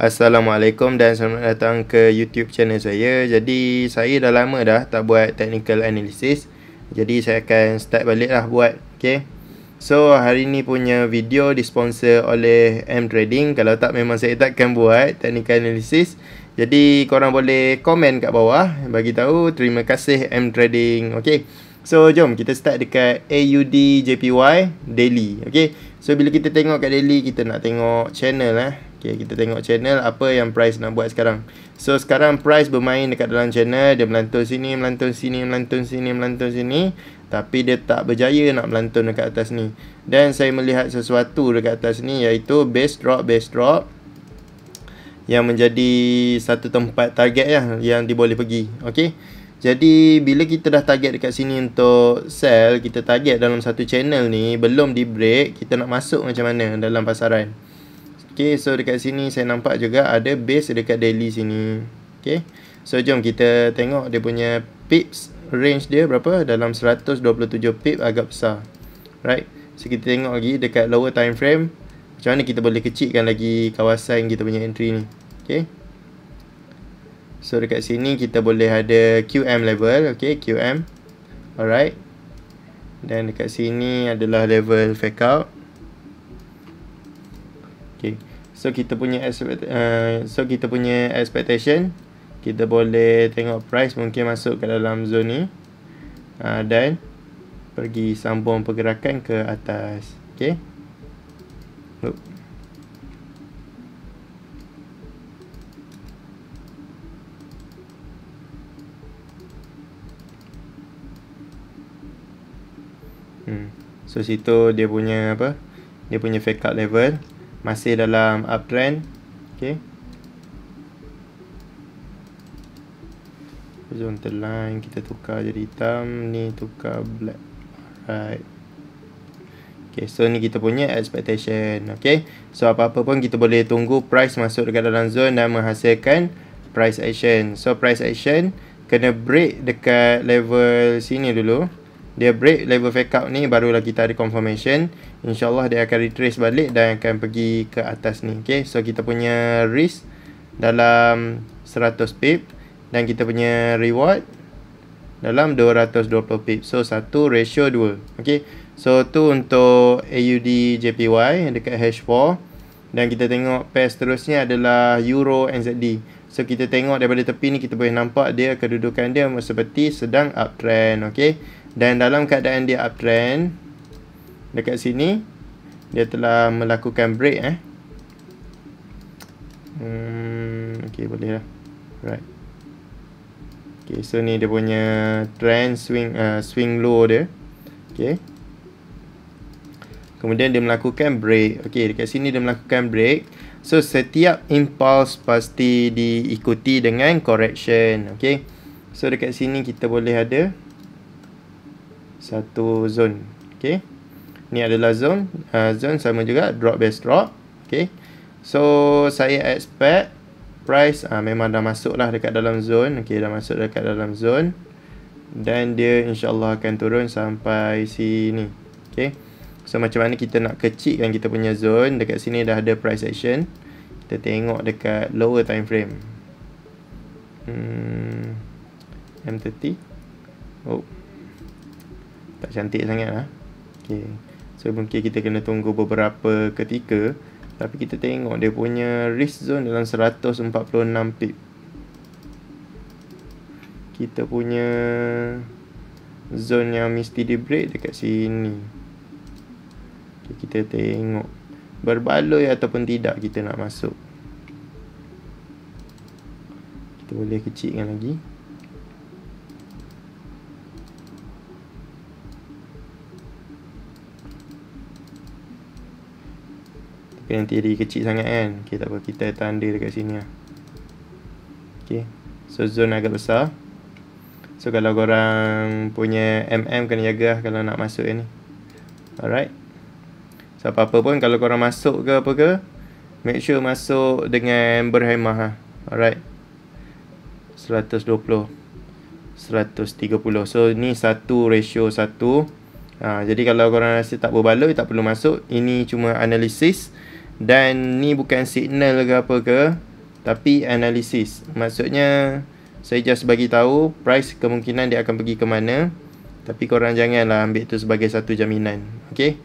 Assalamualaikum dan selamat datang ke YouTube channel saya. Jadi saya dah lama dah tak buat technical analysis. Jadi saya akan start balik lah buat. Okay. So hari ni punya video disponsor oleh M Trading. Kalau tak memang saya takkan buat technical analysis. Jadi korang boleh komen kat bawah bagi tahu terima kasih M Trading. Okay. So jom kita start dekat AUD JPY daily. Okey. So bila kita tengok kat daily kita nak tengok channel eh. Lah. Okay, kita tengok channel apa yang price nak buat sekarang. So, sekarang price bermain dekat dalam channel. Dia melantun sini, melantun sini, melantun sini, melantun sini. Tapi dia tak berjaya nak melantun dekat atas ni. Dan saya melihat sesuatu dekat atas ni iaitu base drop, base drop. Yang menjadi satu tempat target lah yang diboleh pergi. Okay. Jadi, bila kita dah target dekat sini untuk sell, kita target dalam satu channel ni, belum di break, kita nak masuk macam mana dalam pasaran. Okay, so dekat sini saya nampak juga ada base dekat daily sini. Okay, so jom kita tengok dia punya pips range dia berapa. Dalam 127 pip agak besar. Right, so kita tengok lagi dekat lower time frame. Macam mana kita boleh kecilkan lagi kawasan kita punya entry ni. Okay. So dekat sini kita boleh ada QM level. Okay, QM. Alright. Dan dekat sini adalah level fake out. Okay. So kita punya expect, uh, so kita punya expectation kita boleh tengok price mungkin masuk ke dalam zon ni uh, dan pergi sambung pergerakan ke atas. Okay. Loop. Hmm. So situ dia punya apa Dia punya fake out level masih dalam uptrend okey horizontal line kita tukar jadi hitam ni tukar black right Okay, so ni kita punya expectation okay? So apa-apa pun kita boleh tunggu price masuk dekat dalam zone dan menghasilkan price action So price action kena break dekat level sini dulu dia break level fake ni barulah kita ada confirmation insyaallah dia akan retrace balik dan akan pergi ke atas ni okey so kita punya risk dalam 100 pip dan kita punya reward dalam 220 pip so satu ratio 2 okey so tu untuk AUD JPY dekat hash 4 dan kita tengok pair seterusnya adalah euro NZD So kita tengok daripada tepi ni kita boleh nampak dia kedudukan dia seperti sedang uptrend okey. Dan dalam keadaan dia uptrend dekat sini dia telah melakukan break eh. Hmm, okay boleh lah. Right. Okay, so ni dia punya trend swing uh, swing low dia. Okay. Kemudian dia melakukan break. Okay, dekat sini dia melakukan break. So, setiap impulse pasti diikuti dengan correction. Okay. So, dekat sini kita boleh ada satu zone. Okay. Ni adalah zone. Uh, zone sama juga. Drop base drop. Okay. So, saya expect price uh, memang dah masuk lah dekat dalam zone. Okay, dah masuk dekat dalam zone. Dan dia insyaAllah akan turun sampai sini. Okay. So, macam mana kita nak kecikkan kita punya zone. Dekat sini dah ada price action. Kita tengok dekat lower time frame. Hmm, M30. Oh tak cantik sangat lah. Okay. So mungkin kita kena tunggu beberapa ketika. Tapi kita tengok dia punya risk zone dalam 146 pip. Kita punya zone yang mesti di break dekat sini. Okay, kita tengok berbaloi ataupun tidak kita nak masuk. Kita boleh kecilkan lagi. Okay, nanti dia kecil sangat kan. Okay, tak Kita tanda dekat sini lah. Okay. So, zone agak besar. So, kalau korang punya MM, kena jaga lah kalau nak masuk ni. Alright. So, apa-apa pun kalau korang masuk ke apa ke, make sure masuk dengan berhemah lah. Alright. 120. 130. So, ni satu ratio satu. Ha, jadi, kalau korang rasa tak berbaloi, tak perlu masuk. Ini cuma analisis. Analisis. Dan ni bukan signal ke apa ke Tapi analisis Maksudnya Saya just bagi tahu Price kemungkinan dia akan pergi ke mana Tapi korang janganlah ambil tu sebagai satu jaminan Okay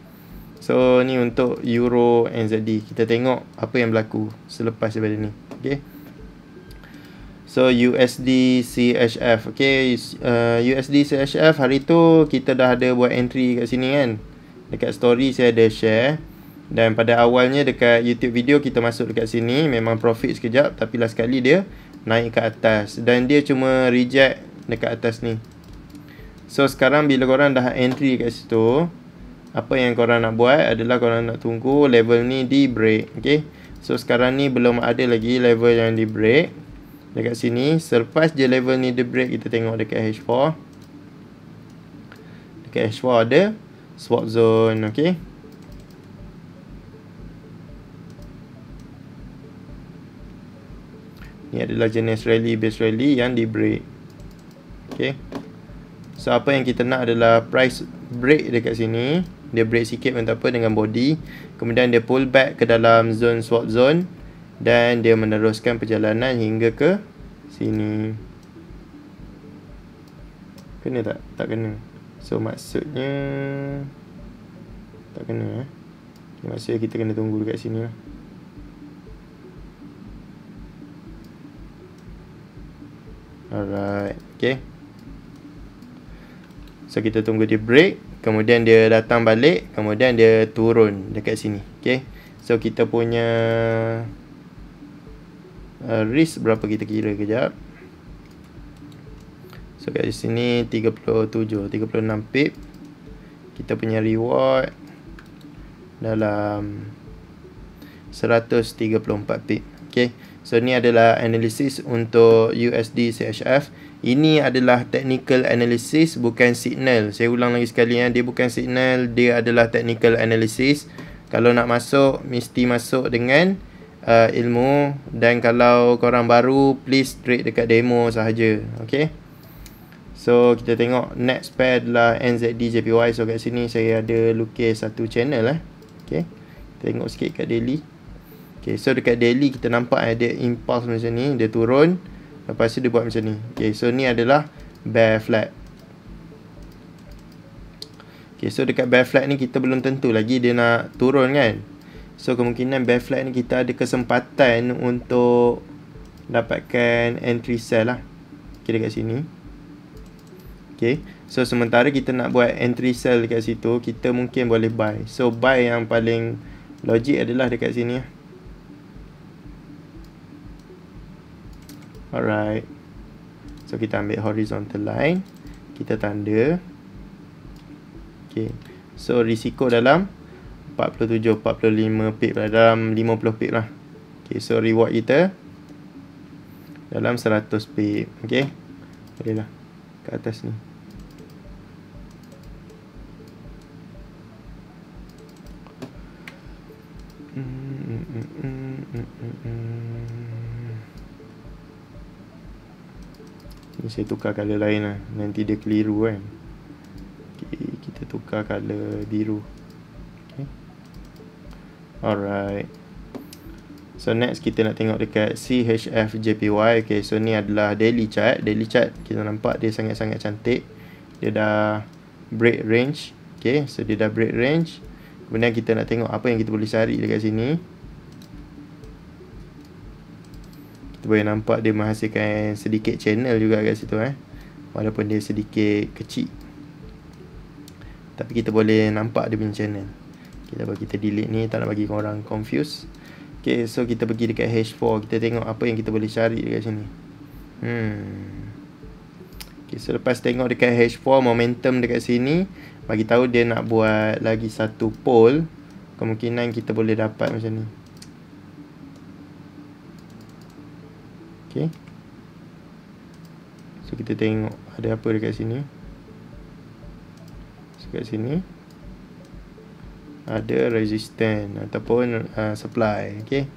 So ni untuk Euro NZD Kita tengok apa yang berlaku Selepas daripada ni Okay So USD CHF Okay uh, USD CHF hari tu Kita dah ada buat entry kat sini kan Dekat story saya ada share dan pada awalnya dekat YouTube video kita masuk dekat sini Memang profit sekejap Tapi last kali dia naik ke atas Dan dia cuma reject dekat atas ni So sekarang bila korang dah entry kat situ Apa yang korang nak buat adalah korang nak tunggu level ni di break okay? So sekarang ni belum ada lagi level yang di break Dekat sini Selepas je level ni di break kita tengok dekat H4 Dekat H4 ada Swap zone Okay Ini adalah jenis rally base rally yang di break. Okay. So apa yang kita nak adalah price break dekat sini. Dia break sikit macam apa dengan body. Kemudian dia pull back ke dalam zone swap zone. Dan dia meneruskan perjalanan hingga ke sini. Kena tak? Tak kena. So maksudnya... Tak kena eh. Maksudnya kita kena tunggu dekat sini lah. Alright, okay. So kita tunggu dia break, kemudian dia datang balik, kemudian dia turun dekat sini, okay. So kita punya uh, risk berapa kita kira kejap. So kat sini 37, 36 pip. Kita punya reward dalam 134 pip, okay. So ni adalah analisis untuk USD CHF. Ini adalah technical analysis bukan signal. Saya ulang lagi sekali ya, dia bukan signal, dia adalah technical analysis. Kalau nak masuk mesti masuk dengan uh, ilmu dan kalau korang baru please trade dekat demo sahaja. Okey. So kita tengok next pair adalah NZD JPY. So kat sini saya ada lukis satu channel eh. Okey. Tengok sikit kat daily. Okay, so dekat daily kita nampak eh, dia impulse macam ni, dia turun lepas tu dia buat macam ni. Okay, so ni adalah bear flag. Okay, so dekat bear flag ni kita belum tentu lagi dia nak turun kan. So kemungkinan bear flag ni kita ada kesempatan untuk dapatkan entry sell lah. Okay, dekat sini. Okay, so sementara kita nak buat entry sell dekat situ, kita mungkin boleh buy. So buy yang paling logik adalah dekat sini lah. Alright. So kita ambil horizontal line, kita tanda. Okay. So risiko dalam 47 45 pip lah. dalam 50 pip lah. Okay, so reward kita dalam 100 pip. Okay. Boleh lah. Kat atas ni. Mm, mm, mm, mm, mm, mm, mm. Jadi saya tukar colour lain lah Nanti dia keliru kan okay, Kita tukar colour biru okay. Alright So next kita nak tengok dekat CHF JPY okay, So ni adalah daily chart Daily chart kita nampak dia sangat-sangat cantik Dia dah break range okay, So dia dah break range Kemudian kita nak tengok apa yang kita boleh cari dekat sini boleh nampak dia menghasilkan sedikit channel juga kat situ eh. Walaupun dia sedikit kecil. Tapi kita boleh nampak dia punya channel. Kita okay, bagi kita delete ni tak nak bagi orang confuse. Okay, so kita pergi dekat H4. Kita tengok apa yang kita boleh cari dekat sini. Hmm. Okay, so lepas tengok dekat H4, momentum dekat sini. Bagi tahu dia nak buat lagi satu poll Kemungkinan kita boleh dapat macam ni. Okay. So kita tengok ada apa dekat sini. So kat sini ada resistant ataupun uh, supply. Okay.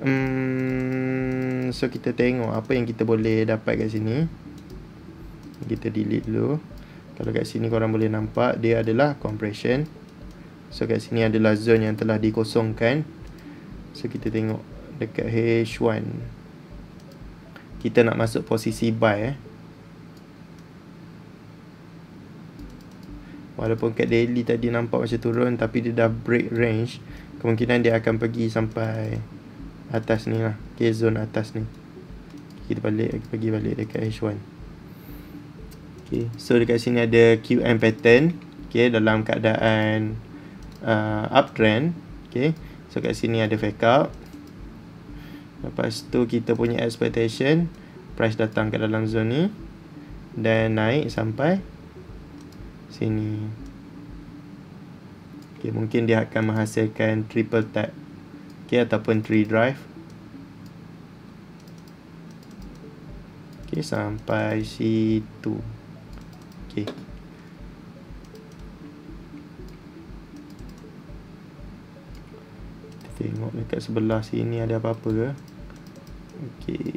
Hmm, so kita tengok apa yang kita boleh dapat kat sini. Kita delete dulu. Kalau kat sini korang boleh nampak dia adalah compression. So kat sini adalah zone yang telah dikosongkan. So kita tengok dekat H1 kita nak masuk posisi buy eh. Walaupun kat daily tadi nampak macam turun tapi dia dah break range, kemungkinan dia akan pergi sampai atas ni lah, okay, zone atas ni. Kita balik pergi balik dekat H1. Okay, so dekat sini ada QM pattern, okay, dalam keadaan uh, uptrend, okay. So kat sini ada fake out, Lepas tu kita punya expectation Price datang ke dalam zone ni Dan naik sampai Sini okay, Mungkin dia akan menghasilkan triple tap okay, Ataupun three drive okay, Sampai situ Okay Tengok dekat sebelah sini ada apa-apa ke? okay.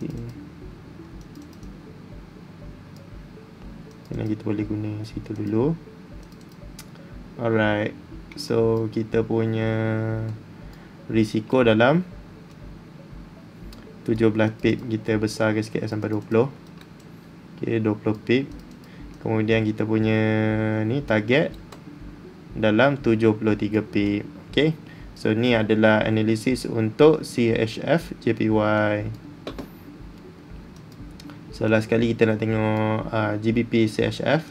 Dan kita boleh guna situ dulu alright so kita punya risiko dalam 17 pip kita besar, besarkan sikit eh, sampai 20 ok 20 pip kemudian kita punya ni target dalam 73 pip ok So ni adalah analisis untuk CHF JPY. So last sekali kita nak tengok uh, ah, GBP CHF.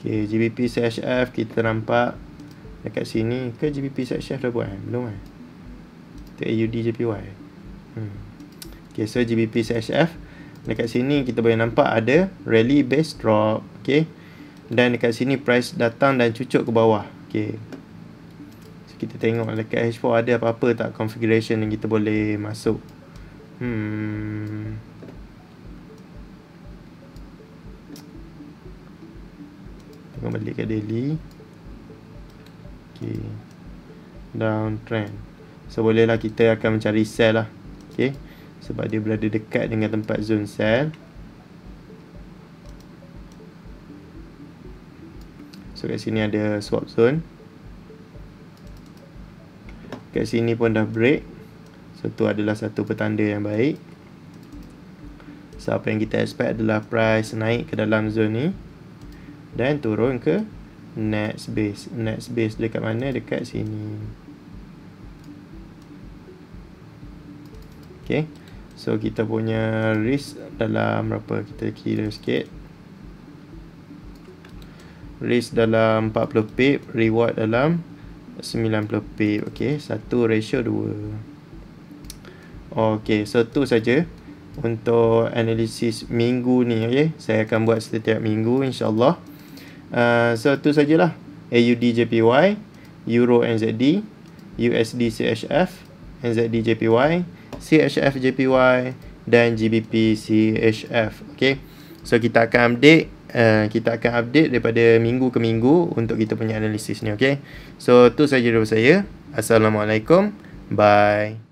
Okay, GBP CHF kita nampak dekat sini ke GBP CHF dah buat Belum eh? Tu AUD JPY. Hmm. Okey, so GBP CHF dekat sini kita boleh nampak ada rally base drop, okay? Dan dekat sini price datang dan cucuk ke bawah. okay? kita tengok lah dekat H4 ada apa-apa tak configuration yang kita boleh masuk. Hmm. Tengok balik kat daily. Okay. Downtrend. So bolehlah kita akan mencari sell lah. Okay. Sebab dia berada dekat dengan tempat zone sell. So kat sini ada swap zone. Kat sini pun dah break. So tu adalah satu petanda yang baik. So apa yang kita expect adalah price naik ke dalam zone ni. Dan turun ke next base. Next base dekat mana? Dekat sini. Okay. So kita punya risk dalam berapa? Kita kira sikit. Risk dalam 40 pip. Reward dalam 90 pip okey satu ratio dua, okey so tu saja untuk analisis minggu ni okey saya akan buat setiap minggu insyaallah uh, so tu sajalah AUD JPY Euro NZD USD CHF NZD JPY CHF JPY dan GBP CHF okey So kita akan update uh, kita akan update daripada minggu ke minggu untuk kita punya analisis ni okay? So tu saja daripada saya. Assalamualaikum. Bye.